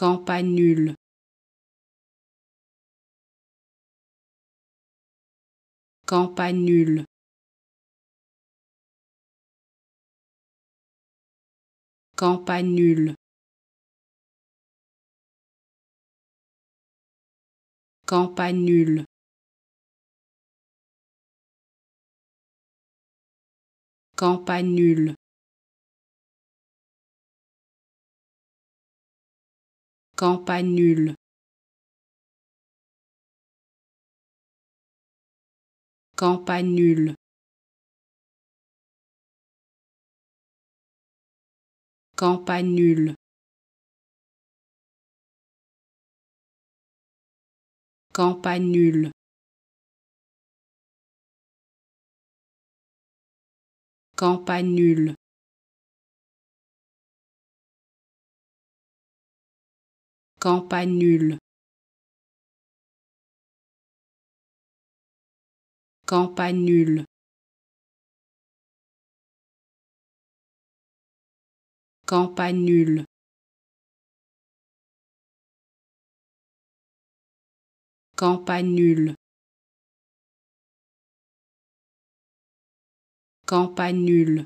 campanule campanule campanule campanule campanule campanule campanule campanule campanule campanule campanule campanule campanule campanule campanule